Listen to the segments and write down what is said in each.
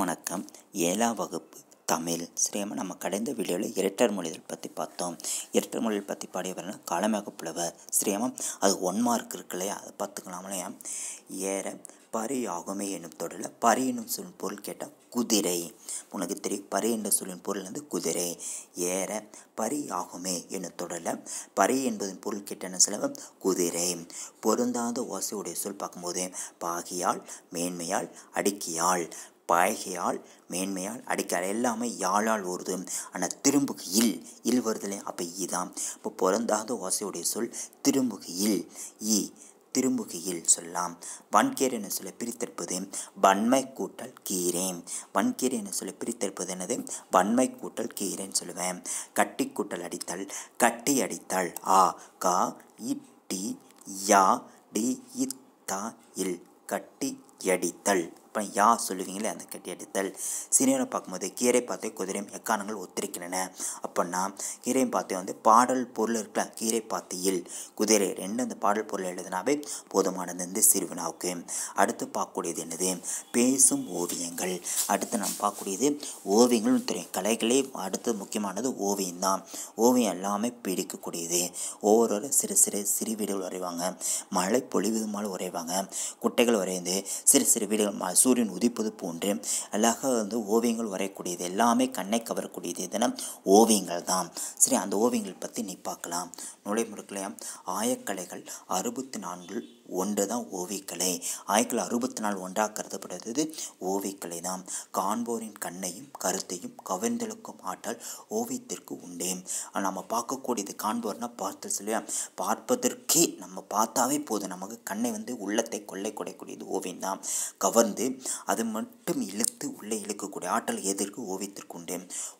அனைவருக்கும் வணக்கம் ஏழாம் வகுப்பு தமிழ் சிரேம நம்ம கடைந்த வீடியோவில் இரட்டர் மொழிகள் பற்றி பார்த்தோம் இரட்டர் மொழிகள் பற்றி பாடியவர்னா காலமாக புலவர் சிரேமம் அது ஒன் மார்க் இருக்கு இல்லையா அதை பார்த்துக்கலாமலையா ஏற பரி ஆகுமே என்னும் தொடரில் பரி என்னும் சொல்லும் பொருள் கேட்டால் குதிரை உனக்கு தெரியும் பரி என்ற சொல்லின் பொருள் வந்து குதிரை ஏற பரி ஆகுமே என்னும் தொடரில் பரி என்பதின் பொருள் கேட்டன செலவம் குதிரை பொருந்தாத ஓசையுடைய சொல் பார்க்கும்போது பாகியால் மேன்மையால் அடுக்கியால் பாய்கையால் மேன்மையால் அடிக்கால் எல்லாமே யாழால் வருது ஆனால் திரும்புக்கு இல் இல் வருதுலே அப்போ இ தான் இப்போ பிறந்தாத ஓசையுடைய சொல் திரும்புக்கு இல் இ திரும்புகையில் சொல்லலாம் வன்கீர் என சொல்ல பிரித்தெடுப்பது வன்மை கூட்டல் கீரேன் வன்கீர் என சொல்ல பிரித்தெடுப்பது என்னது வன்மை கூட்டல் கீரைன்னு சொல்லுவேன் கட்டி கூட்டல் அடித்தல் கட்டி அடித்தல் ஆ கா இட்டி யா டி இத்தா இல் கட்டி அடித்தல் அப்புறம் யா சொல்லுவீங்களே அந்த அடித்தல் சினிமாவில் பார்க்கும்போது கீரை பார்த்தே குதிரையும் எக்கானங்கள் ஒத்திருக்கின்றன அப்படின்னா கீரையும் பார்த்தே வந்து பாடல் பொருள் இருக்கல கீரை பார்த்தியில் குதிரை ரெண்டு அந்த பாடல் பொருள் எழுதினாவே போதுமானது வந்து சிறுவினாவுக்கு அடுத்து பார்க்கக்கூடியது என்னது பேசும் ஓவியங்கள் அடுத்து நாம் பார்க்கக்கூடியது ஓவியங்கள்னு தெரியும் கலைகளே அடுத்து முக்கியமானது ஓவியம் தான் ஓவியம் எல்லாமே பிடிக்கக்கூடியது ஒவ்வொரு சிறு சிறு சிறு வீடுகள் வரைவாங்க மழை பொழிவு மாதிரி வரைவாங்க குட்டைகள் வரைந்து சிறு சிறு வீடுகள் சூரியன் உதிப்பது போன்று அழகாக வந்து ஓவியங்கள் வரையக்கூடியது எல்லாமே கண்ணை கவரக்கூடியது எதுனா ஓவியங்கள் தான் சரி அந்த ஓவியங்கள் பற்றி நீ பார்க்கலாம் நுழைமுறைகளையும் ஆயக்கலைகள் அறுபத்தி நான்கு ஒன்று தான் ஓவியக்கலை ஆயிரத்தி தொள்ளாயிரத்தி அறுபத்தி நாலு ஒன்றாக கருதப்படுகிறது ஓவியக்கலை தான் காண்போரின் கண்ணையும் கருத்தையும் கவர்ந்தெழுக்கும் ஆற்றல் ஓவியத்திற்கு உண்டே நம்ம பார்க்கக்கூடியது காண்போர்னால் பார்த்து சொல்லியா பார்ப்பதற்கே நம்ம பார்த்தாவே போதும் நமக்கு கண்ணை வந்து உள்ளத்தை கொள்ளை கொடைக்கூடியது ஓவியம் தான் கவர்ந்து அது மட்டும் இழுத்து உள்ளே இழுக்கக்கூடிய ஆற்றல் எதற்கு ஓவியத்திற்கு உண்டே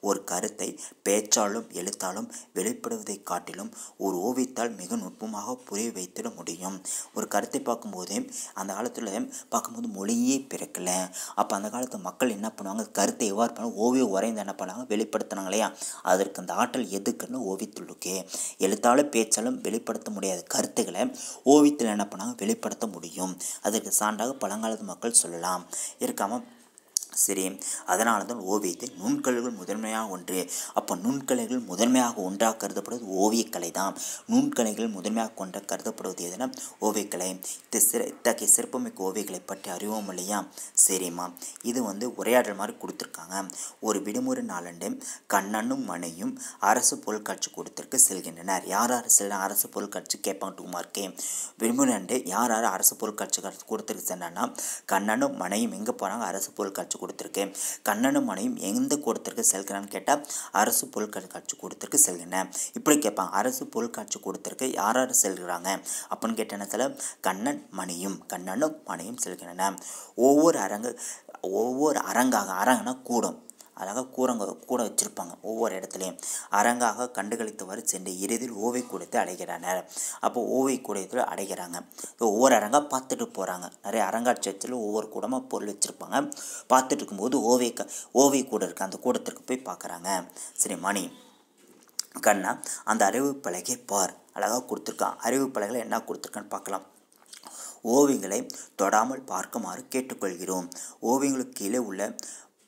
ஒரு கருத்தை பேச்சாலும் எழுத்தாலும் வெளிப்படுவதை காட்டிலும் ஒரு ஓவியத்தால் மிக நுட்பமாக புரிய வைத்திட முடியும் ஒரு கருத்தை பார்க்கும்போது அந்த காலத்தில் பார்க்கும்போது மொழியே பிறக்கலை அப்போ அந்த காலத்து மக்கள் என்ன பண்ணுவாங்க கருத்தை எவ்வாறு பண்ணாங்க ஓவியம் உரைந்து என்ன பண்ணாங்க வெளிப்படுத்தினாங்க இல்லையா அதற்கு அந்த ஆற்றல் எதுக்குன்னு ஓவியத்துள்ளுக்கு எழுத்தாலும் பேச்சாலும் வெளிப்படுத்த முடியாத கருத்துக்களை ஓவியத்தில் என்ன பண்ணாங்க வெளிப்படுத்த முடியும் அதற்கு சான்றாக பழங்காலத்து மக்கள் சொல்லலாம் இருக்காமல் சரி அதனால தான் ஓவியத்தில் நுண்கலைகள் முதன்மையாக ஒன்று அப்போ நுண்கலைகள் முதன்மையாக ஒன்றாக கருதப்படுவது ஓவியக்கலை தான் நுண்கலைகள் முதன்மையாக கொண்ட கருதப்படுவது எதுனா ஓவியக்கலை இத்தகைய சிறப்புமிக்க ஓவியங்களை பற்றி அறிவோம் இல்லையா சரிம்மா இது வந்து உரையாடல் மாதிரி கொடுத்துருக்காங்க ஒரு விடுமுறை நாளண்டு கண்ணனும் மனையும் அரசு பொருட்காட்சி கொடுத்துருக்கு செல்கின்றனர் யார் யார் செல்ல அரசு பொருட்காட்சி கேட்பாங்க டூமார்க்கே விடுமுறை அண்டு யார் யார் அரசு பொருட்காட்சி கொடுத்துருக்கு சென்னா கண்ணனும் மனையும் எங்கே போகிறாங்க அரசு பொருட்காட்சி கொடுத்திருக்கு கண்ணனும் மனையும் எந்த கூடத்திற்கு செல்கிறான்னு கேட்டால் அரசு பொருட்காட்சி கூடத்திற்கு செல்கின்றன இப்படி கேட்பாங்க அரசு பொருட்காட்சி கூடத்திற்கு யார் யார் செல்கிறாங்க அப்படின்னு கேட்ட நேரத்தில் கண்ணன் மணியும் கண்ணனும் மணியும் செல்கின்றன ஒவ்வொரு அரங்கு ஒவ்வொரு அரங்காக அரங்கனா கூடும் அழகாக கூரங்க கூட வச்சுருப்பாங்க ஒவ்வொரு இடத்துலையும் அரங்காக கண்டுகளித்தவாறு சென்று இறுதியில் ஓவை கூடத்தை அடைகிறானர் அப்போ ஓவை கூடத்தில் அடைகிறாங்க ஒவ்வொரு அரங்காக பார்த்துட்டு போகிறாங்க நிறைய அரங்காட்சியத்தில் ஒவ்வொரு கூடமாக பொருள் வச்சுருப்பாங்க பார்த்துட்டு இருக்கும்போது ஓவை க ஓவை கூட இருக்குது அந்த கூடத்திற்கு போய் பார்க்குறாங்க சரி மணி கண்ணா அந்த அறிவு பலகை பார் அழகாக கொடுத்துருக்கான் அறிவு பலகையில் என்ன கொடுத்துருக்கான்னு பார்க்கலாம் ஓவியங்களை தொடாமல் பார்க்குமாறு கேட்டுக்கொள்கிறோம் ஓவியங்களுக்கு கீழே உள்ள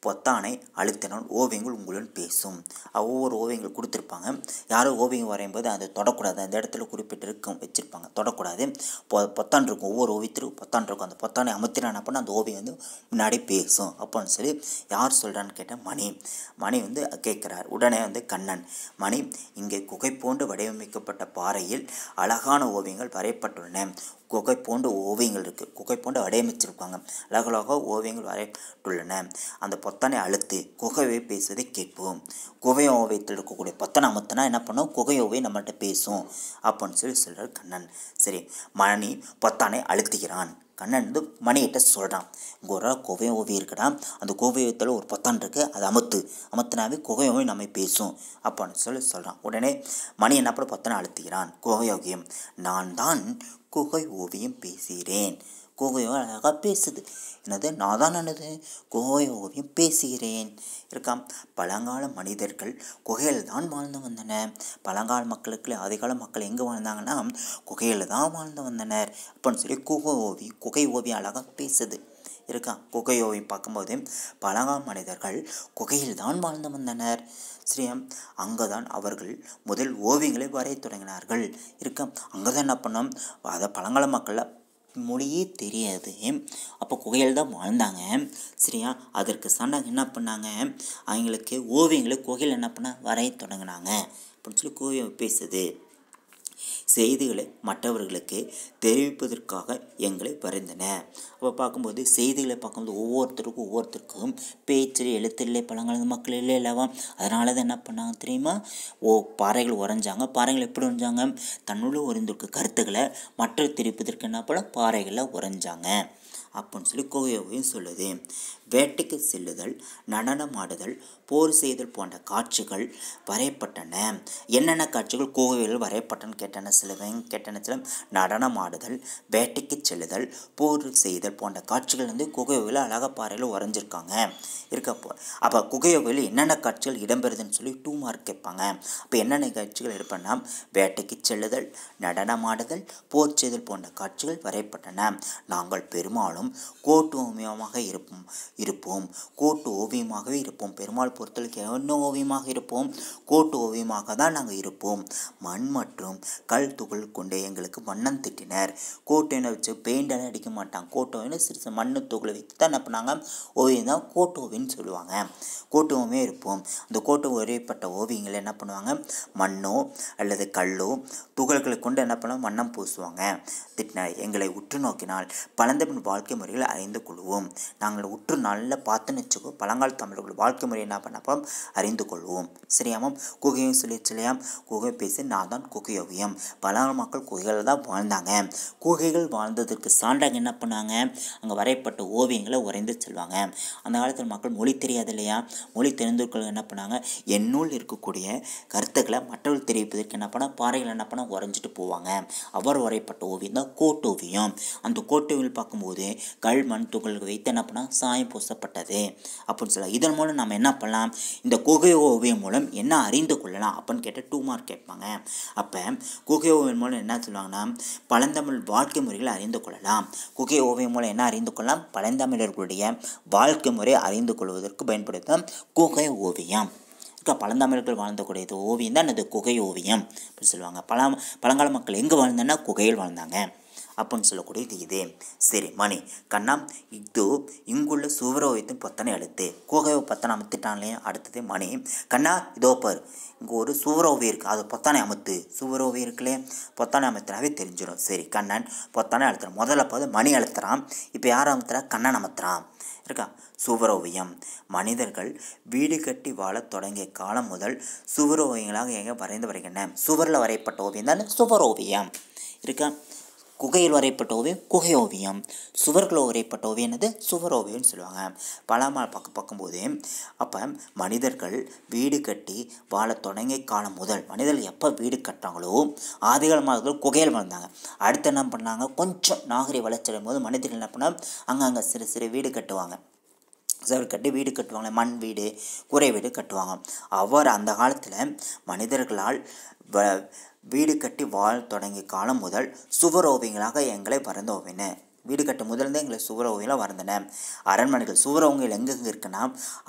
பொத்தானை அழுத்தினால் ஓவியங்கள் உங்களுடன் பேசும் ஒவ்வொரு ஓவியங்கள் கொடுத்துருப்பாங்க யாரும் ஓவியம் வரையும் போது அதை தொடக்கூடாது அந்த இடத்துல குறிப்பிட்டிருக்கும் வச்சுருப்பாங்க தொடக்கூடாது பொ பொத்தான் இருக்கும் ஒவ்வொரு ஓவியத்திற்கும் பொத்தான் இருக்கும் அந்த பொத்தானை அமுத்தினா என்ன அந்த ஓவியம் வந்து முன்னாடி பேசும் அப்போன்னு சொல்லி யார் சொல்கிறான்னு கேட்டால் மணி மணி வந்து கேட்குறார் உடனே வந்து கண்ணன் மணி இங்கே குகை போன்று வடிவமைக்கப்பட்ட பாறையில் அழகான ஓவியங்கள் வரையப்பட்டுள்ளன குகை போன்ற ஓவியங்கள் இருக்குது குகை போன்ற அடையமைச்சிருப்பாங்க அழகழகாக ஓவியங்கள் வரையப்பட்டுள்ளன அந்த பொத்தானை அழுத்து குகையை பேசுவதை கேட்போம் குகை ஓவியத்தில் இருக்கக்கூடிய பொத்தனை அமுத்தனா என்ன பண்ணோம் குகை ஓவியம் நம்மகிட்ட பேசும் அப்படின்னு சொல்லி சொல்கிறார் கண்ணன் சரி மணி பொத்தானை அழுத்துகிறான் கண்ணன் வந்து மணியிட்ட சொல்கிறான் இங்கே ஒரு கோவையும் ஓவியம் இருக்கிறான் அந்த கோவியத்தில் ஒரு பொத்தான் இருக்குது அது அமுத்து அமுத்தினாவே குகையோகி நம்ம பேசும் அப்படின்னு சொல்லி சொல்கிறான் உடனே மணி என்ன பண்ண பொத்தனை அழுத்துகிறான் குகையோகியம் நான் தான் குகை ஓவியம் பேசுகிறேன் கோவையோ அழகாக பேசுது என்னது நான் தான் என்னது குகை ஓவியம் பேசுகிறேன் இருக்காம் பழங்கால மனிதர்கள் குகையில் தான் வாழ்ந்து வந்தனர் பழங்கால மக்களுக்கு அதிகால மக்கள் எங்கே வாழ்ந்தாங்கன்னா குகையில் தான் வாழ்ந்து வந்தனர் அப்படின்னு சொல்லி குகை ஓவியம் குகை ஓவியம் அழகாக பேசுது இருக்கா குகை ஓவியம் பார்க்கும்போது பழங்கால மனிதர்கள் குகையில் தான் வாழ்ந்து வந்தனர் ஸ்ரீயம் அங்கே தான் அவர்கள் முதல் ஓவியங்களை வரைய தொடங்கினார்கள் இருக்க அங்கே தான் என்ன பண்ணோம் அதை பழங்கால மக்களில் மொழியே தெரியாது அப்போ குகையில் தான் வாழ்ந்தாங்க சரியா அதற்கு சண்டை என்ன பண்ணாங்க அவங்களுக்கு ஓவியங்களை குகையில் என்ன பண்ண வரைய தொடங்கினாங்க அப்படின்னு சொல்லி கோவியம் பேசுது செய்திகளை மற்றவர்களுக்கு தெரிவிப்பதற்காக எங்களை பரிந்தன அப்போ பார்க்கும்போது செய்திகளை பார்க்கும்போது ஒவ்வொருத்தருக்கும் ஒவ்வொருத்தருக்கும் பேச்சில் எழுத்தில்லை பழங்கால மக்கள் இல்லை இல்லவா அதனால தான் என்ன பண்ணாங்க தெரியுமா ஓ பாறைகள் உறைஞ்சாங்க பாறைகள் எப்படி உறைஞ்சாங்க தன்னுள்ள உறைந்திருக்க கருத்துக்களை மற்ற தெரிவிப்பதற்கு என்ன பண்ண பாறைகளில் உறைஞ்சாங்க அப்படின்னு சொல்லி கோயோவையும் சொல்லுது வேட்டைக்கு செல்லுதல் நடனமாடுதல் போர் செய்தல் போன்ற காட்சிகள் வரையப்பட்டன என்னென்ன காட்சிகள் கோவையில் வரையப்பட்டன கேட்டன சில கேட்டன சில நடனமாடுதல் வேட்டைக்கு செல்லுதல் போர் செய்தல் போன்ற காட்சிகள் வந்து குகையோவில் அழகப்பாறையில் உறைஞ்சிருக்காங்க இருக்கப்போ அப்போ குகையோவில் என்னென்ன காட்சிகள் இடம்பெறுதுன்னு சொல்லி டூ மார்க் கேட்பாங்க அப்போ என்னென்ன காட்சிகள் இருப்பேன்னா வேட்டைக்கு செல்லுதல் நடனமாடுதல் போர் செய்தல் போன்ற காட்சிகள் வரையப்பட்டன நாங்கள் பெரும்பாலும் கோட்டுமயமாக இருப்போம் இருப்போம் கோட்டு ஓவியமாகவே இருப்போம் பெருமாள் பொறுத்தவரைக்கு என்ன ஓவியமாக இருப்போம் கோட்டு ஓவியமாக தான் நாங்கள் இருப்போம் மண் மற்றும் கல் துகள் கொண்டு எங்களுக்கு வண்ணம் திட்டினர் கோட்டையினை வச்சு பெயிண்டெல்லாம் அடிக்க மாட்டாங்க கோட்டோவின்னு சிறு மண் துகளை வைத்து தான் என்ன பண்ணாங்க ஓவியம் தான் கோட்டோவின்னு சொல்லுவாங்க கோட்டோவுமே இருப்போம் அந்த கோட்டோ வரையப்பட்ட ஓவியங்களை என்ன பண்ணுவாங்க மண்ணோ அல்லது கல்லோ துகள்களை கொண்டு என்ன பண்ணுவாங்க வண்ணம் பூசுவாங்க திட்டினர் எங்களை உற்று நோக்கினால் பழந்தமின் வாழ்க்கை முறைகளை அறிந்து கொள்வோம் நாங்கள் உற்று நல்ல பார்த்துன்னு வச்சுக்கோ பழங்கால தமிழர்கள் வாழ்க்கை முறை என்ன பண்ணப்போம் அறிந்து கொள்வோம் சரியாமாம் குகையும் சொல்லிச்சு இல்லையாம் குகை பேசி நான் தான் குகை ஓவியம் பழங்கால மக்கள் குகைகளில் தான் வாழ்ந்தாங்க குகைகள் வாழ்ந்ததற்கு சான்றாக என்ன பண்ணாங்க அங்கே வரையப்பட்ட ஓவியங்களை உறைந்து செல்வாங்க அந்த காலத்தில் மக்கள் மொழி தெரியாது இல்லையா மொழி தெரிந்தவர்கள் என்ன பண்ணாங்க என்னுள் இருக்கக்கூடிய கருத்துக்களை மற்றவர்கள் தெரிவிப்பதற்கு என்ன பண்ணால் பாறைகள் என்ன பண்ணால் உறைஞ்சிட்டு போவாங்க அவர் வரையப்பட்ட ஓவியம் தான் கோட்டோவியம் அந்த கோட்டோவியில் பார்க்கும்போது கல் மண் துகள்கள் வைத்து என்ன பண்ணால் சாயம் பூசப்பட்டது அப்படின்னு சொல்லலாம் இதன் மூலம் நம்ம என்ன பண்ணலாம் இந்த குகை ஓவியம் மூலம் என்ன அறிந்து கொள்ளலாம் அப்படின்னு கேட்டால் டூ மார்க் கேட்பாங்க அப்போ குகை ஓவியம் மூலம் என்ன சொல்லுவாங்கன்னா பழந்தமிழ் வாழ்க்கை முறைகளை அறிந்து கொள்ளலாம் குகை ஓவியம் மூலம் என்ன அறிந்து கொள்ளலாம் பழந்தமிழர்களுடைய வாழ்க்கை முறை அறிந்து கொள்வதற்கு பயன்படுத்தும் குகை ஓவியம் இருக்க பழந்தமிழர்கள் வாழ்ந்தக்கூடிய இது ஓவியம் தான் அது குகை ஓவியம் அப்படின்னு சொல்லுவாங்க பழ பழங்கால மக்கள் எங்கே வாழ்ந்தன்னா குகையில் வாழ்ந்தாங்க ಅಪ್ಪನ್ನು இது சரி மணி கண்ணா இது ಇದು ಇಂಗುಳ್ಳ ಸೂವரோகத்தை பொத்தனை எழுத்து கூகையை பொத்தனை அமுத்திட்டான்லையே அடுத்தது மணி கண்ணா இதோ பார் இங்கே ஒரு சூவரோவி இருக்குது அது பொத்தனை அமுத்து சூவரோவி இருக்குல்லே பொத்தானை அமைத்தனாவே தெரிஞ்சிடும் சரி கண்ணன் பொத்தனை அழுத்துறான் முதல்ல போது மணி அழுத்துறான் இப்போ யார் அமுத்துறா கண்ணன் அமுத்துறான் இருக்கா சுவரோவியம் மனிதர்கள் வீடு கட்டி வாழத் தொடங்கிய காலம் முதல் சுவரோவியங்களாக எங்கே வரைந்து வருகின்றன சுவரில் வரையப்பட்ட ஓவியம் தான் சுவரோவியம் இருக்கா குகையில் வரையப்பட்ட ஓவியம் குகை ஓவியம் சுவர்களில் வரையப்பட்ட ஓவியம் என்னது சுவர் ஓவியம்னு சொல்லுவாங்க பழமால் பார்க்க பார்க்கும்போது அப்போ மனிதர்கள் வீடு கட்டி வாழ தொடங்கிய காலம் முதல் மனிதர்கள் எப்போ வீடு கட்டுறாங்களோ ஆதிகால மாதர்கள் குகையில் வளர்ந்தாங்க அடுத்து என்ன பண்ணாங்க கொஞ்சம் நாகரிக வளர்ச்சி போது மனிதர்கள் என்ன பண்ணால் அங்கங்கே சிறு சிறு வீடு கட்டுவாங்க கட்டி வீடு கட்டுவாங்களே மண் வீடு குறை வீடு கட்டுவாங்க அவர் அந்த காலத்தில் மனிதர்களால் வீடு கட்டி வாழ் தொடங்கிய காலம் முதல் சுவர் ஓவியங்களாக எங்களை பறந்தோவின வீடு கட்ட முதல்ந்தே எங்களை சுவரவுகளாக வந்தன அரண்மனைகள் சுவரவுகள் எங்கெங்கே இருக்குன்னா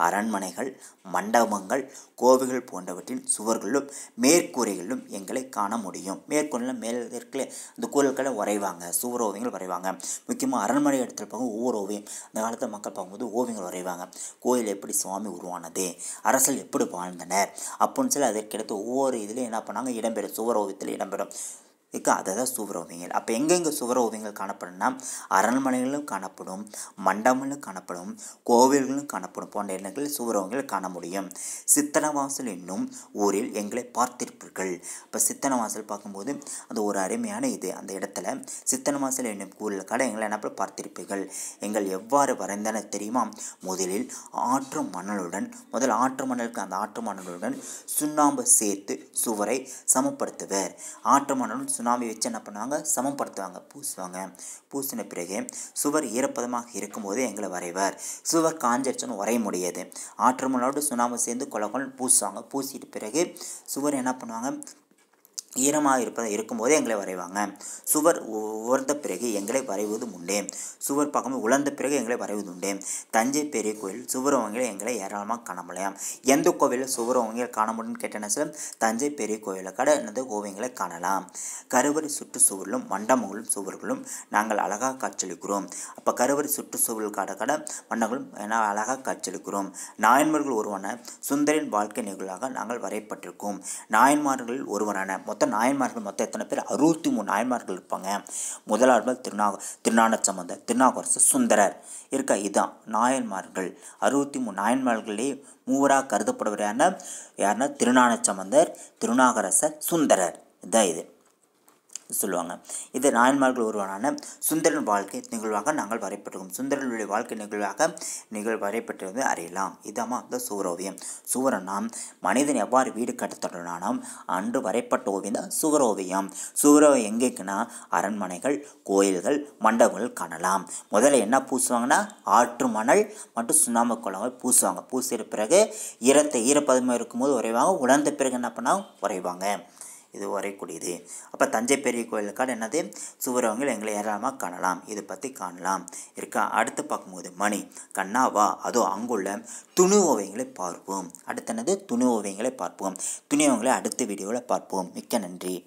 அரண்மனைகள் மண்டபங்கள் கோவில்கள் போன்றவற்றின் சுவர்களிலும் மேற்கூரைகளிலும் எங்களை காண முடியும் மேற்கூரையில் மேல் இருக்கல இந்த கூறல்களை வரைவாங்க சுவர ஓவியங்கள் வரைவாங்க முக்கியமாக அரண்மனை இடத்துல பார்க்கும் ஒவ்வொரு ஓவியம் அந்த காலத்தில் மக்கள் பார்க்கும்போது ஓவியங்கள் வரைவாங்க கோயில் எப்படி சுவாமி உருவானது அரசல் எப்படி வாழ்ந்தனர் அப்படின்னு சொல்லி அதற்கிடத்து ஒவ்வொரு இதுலேயும் என்ன பண்ணாங்க இடம்பெறும் சுவர ஓவியத்தில் இடம்பெறும் இருக்கு தான் சூவர ஓவியங்கள் அப்போ எங்கெங்கே சுவர ஓவியங்கள் காணப்படும்னா அரண்மனைகளும் காணப்படும் மண்டபங்களும் காணப்படும் கோவில்களும் காணப்படும் போன்ற இடங்களில் சுவர ஓவியங்கள் காண முடியும் சித்தனவாசல் என்னும் ஊரில் எங்களை பார்த்திருப்பீர்கள் இப்போ சித்தனவாசல் பார்க்கும்போது அது ஒரு அருமையான இது அந்த இடத்துல சித்தனவாசல் என்னும் ஊரில் கடை எங்களை என்ன பார்த்திருப்பீர்கள் எங்கள் எவ்வாறு வரைந்தன தெரியுமா முதலில் ஆற்று மணலுடன் முதல் ஆற்று மணலுக்கு அந்த ஆற்று மணலுடன் சுண்ணாம்பு சேர்த்து சுவரை சமப்படுத்துவர் ஆற்று மணலுடன் சுனாமி வச்சு என்ன பண்ணுவாங்க சமப்படுத்துவாங்க பூசுவாங்க பூசின பிறகு சுவர் ஈரப்பதமாக இருக்கும்போதே எங்களை வரைவார் சுவர் காஞ்சிருச்சுன்னு வரைய முடியாது முன்னோடு சுனாமி சேர்ந்து கொலகொல் பூசுவாங்க பூசிட்டு பிறகு சுவர் என்ன பண்ணுவாங்க ஈரமாக இருப்பதை இருக்கும்போதே எங்களை வரைவாங்க சுவர் உவர்ந்த பிறகு எங்களை வரைவது உண்டு சுவர் பக்கம் உலர்ந்த பிறகு எங்களை வரைவது உண்டு தஞ்சை பெரிய கோயில் சுவரவங்களை எங்களை ஏராளமாக காண முடியும் எந்த கோவிலில் சுவரவங்கள் காண முடியும்னு கேட்டேன்னா தஞ்சை பெரிய கோயிலை கடை எனது ஓவியங்களை காணலாம் கருவறை சுற்றுச்சுவர்களும் மண்டபங்களும் சுவர்களும் நாங்கள் அழகாக காட்சியளிக்கிறோம் அப்போ கருவறை சுற்றுச்சுவரில் காட கடை மண்டபங்களும் என அழகாக காட்சியளிக்கிறோம் நாயன்மார்கள் ஒருவன சுந்தரின் வாழ்க்கை நிகழ்வாக நாங்கள் வரையப்பட்டிருக்கோம் நாயன்மார்கள் ஒருவனான மொத்த மொத்த நாயன்மார்கள் மொத்தம் எத்தனை பேர் அறுபத்தி மூணு நாயன்மார்கள் இருப்பாங்க முதலாளர்கள் திருநாக திருநான சம்பந்தர் திருநாகரசு சுந்தரர் இருக்க இதுதான் நாயன்மார்கள் அறுபத்தி மூணு நாயன்மார்களே மூவராக கருதப்படுவர் யாருன்னா யாருன்னா திருநான சம்பந்தர் திருநாகரசர் சுந்தரர் இதுதான் இது சொல்லுவாங்க இது நாயன்மார்கள் ஒருவனான சுந்தரன் வாழ்க்கை நிகழ்வாக நாங்கள் வரைப்பட்டிருக்கோம் சுந்தரனுடைய வாழ்க்கை நிகழ்வாக நிகழ் வரைப்பட்டிருந்து அறியலாம் இதாம் அந்த சூர ஓவியம் மனிதன் எவ்வாறு வீடு கட்டத்தொடனானாம் அன்று வரைப்பட்ட ஓவியம் தான் சுவர ஓவியம் எங்கே எங்கேக்குன்னா அரண்மனைகள் கோயில்கள் மண்டபங்கள் காணலாம் முதல்ல என்ன பூசுவாங்கன்னா ஆற்று மணல் மற்றும் சுண்ணாம்பு குளங்கள் பூசுவாங்க பூசிய பிறகு ஈரத்தை ஈரப்பதமாக இருக்கும்போது உறைவாங்க உலர்ந்த பிறகு என்ன பண்ணால் உறைவாங்க இது வரைக்கூடியது அப்போ தஞ்சை பெரிய கோயிலுக்காடு என்னது சுவரவங்கள் எங்களை ஏராளமாக காணலாம் இதை பற்றி காணலாம் இருக்கா அடுத்து பார்க்கும்போது மணி கண்ணாவா அதோ அங்குள்ள துணு ஓவியங்களை பார்ப்போம் அடுத்தனது துணு ஓவியங்களை பார்ப்போம் துணி ஓவியங்களை அடுத்த வீடியோவில் பார்ப்போம் மிக்க நன்றி